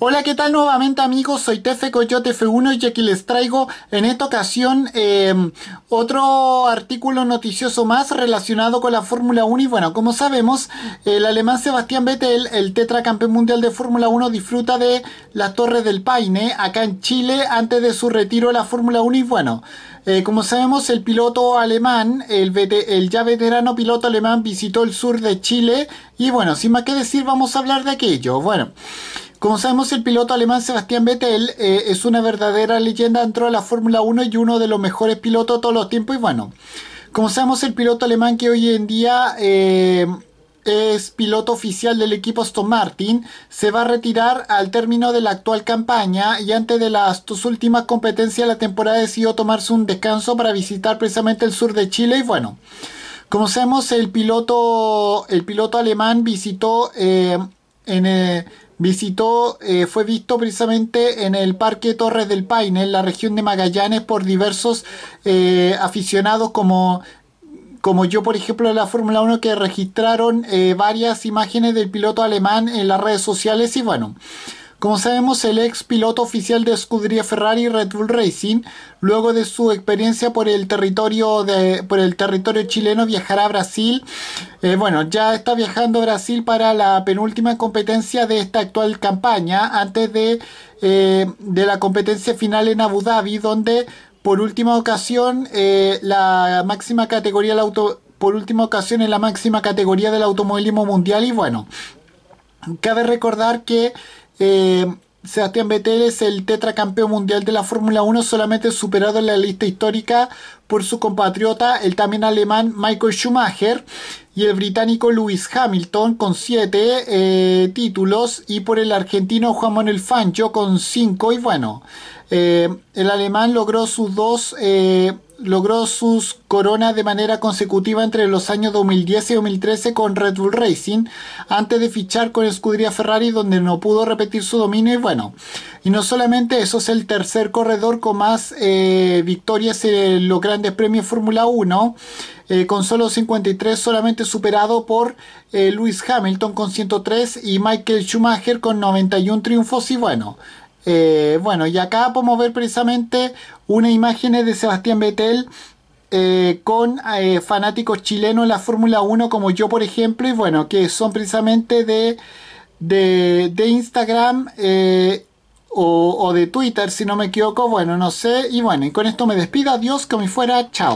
Hola, ¿qué tal nuevamente amigos? Soy Tefe Coyote F1 y aquí les traigo en esta ocasión em, otro artículo noticioso más relacionado con la Fórmula 1 y bueno, como sabemos, el alemán Sebastián Vettel, el tetracampeón mundial de Fórmula 1, disfruta de las Torres del Paine acá en Chile antes de su retiro de la Fórmula 1 y bueno, eh, como sabemos, el piloto alemán, el, el ya veterano piloto alemán visitó el sur de Chile y bueno, sin más que decir, vamos a hablar de aquello. Bueno. Como sabemos, el piloto alemán Sebastián Vettel eh, es una verdadera leyenda dentro de la Fórmula 1 y uno de los mejores pilotos de todos los tiempos. Y bueno, como sabemos, el piloto alemán que hoy en día eh, es piloto oficial del equipo Aston Martin se va a retirar al término de la actual campaña y antes de las dos últimas competencias de la temporada decidió tomarse un descanso para visitar precisamente el sur de Chile. Y bueno, como sabemos, el piloto, el piloto alemán visitó eh, en en visitó, eh, fue visto precisamente en el Parque Torres del Paine, en la región de Magallanes, por diversos eh, aficionados como, como yo, por ejemplo, de la Fórmula 1, que registraron eh, varias imágenes del piloto alemán en las redes sociales y bueno. Como sabemos, el ex piloto oficial de escudería Ferrari Red Bull Racing, luego de su experiencia por el territorio, chileno, viajará a Brasil. Eh, bueno, ya está viajando a Brasil para la penúltima competencia de esta actual campaña, antes de, eh, de la competencia final en Abu Dhabi, donde por última ocasión eh, la máxima categoría del por última ocasión en la máxima categoría del automovilismo mundial y bueno cabe recordar que eh, Sebastián Vettel es el tetracampeón mundial de la Fórmula 1, solamente superado en la lista histórica por su compatriota, el también alemán Michael Schumacher y el británico Lewis Hamilton con siete eh, títulos y por el argentino Juan Manuel Fancho con cinco. y bueno, eh, el alemán logró sus dos logró sus coronas de manera consecutiva entre los años 2010 y 2013 con Red Bull Racing, antes de fichar con escudería Ferrari donde no pudo repetir su dominio y bueno, y no solamente eso, es el tercer corredor con más eh, victorias en los grandes premios Fórmula 1. Eh, con solo 53, solamente superado por eh, Lewis Hamilton con 103 y Michael Schumacher con 91 triunfos. Y bueno, eh, bueno, y acá podemos ver precisamente unas imágenes de Sebastián Vettel eh, con eh, fanáticos chilenos en la Fórmula 1, como yo, por ejemplo, y bueno, que son precisamente de, de, Instagram o, de Twitter, si no me equivoco, bueno, no sé. Y bueno, y con esto me despido, adiós, como fuera, chao.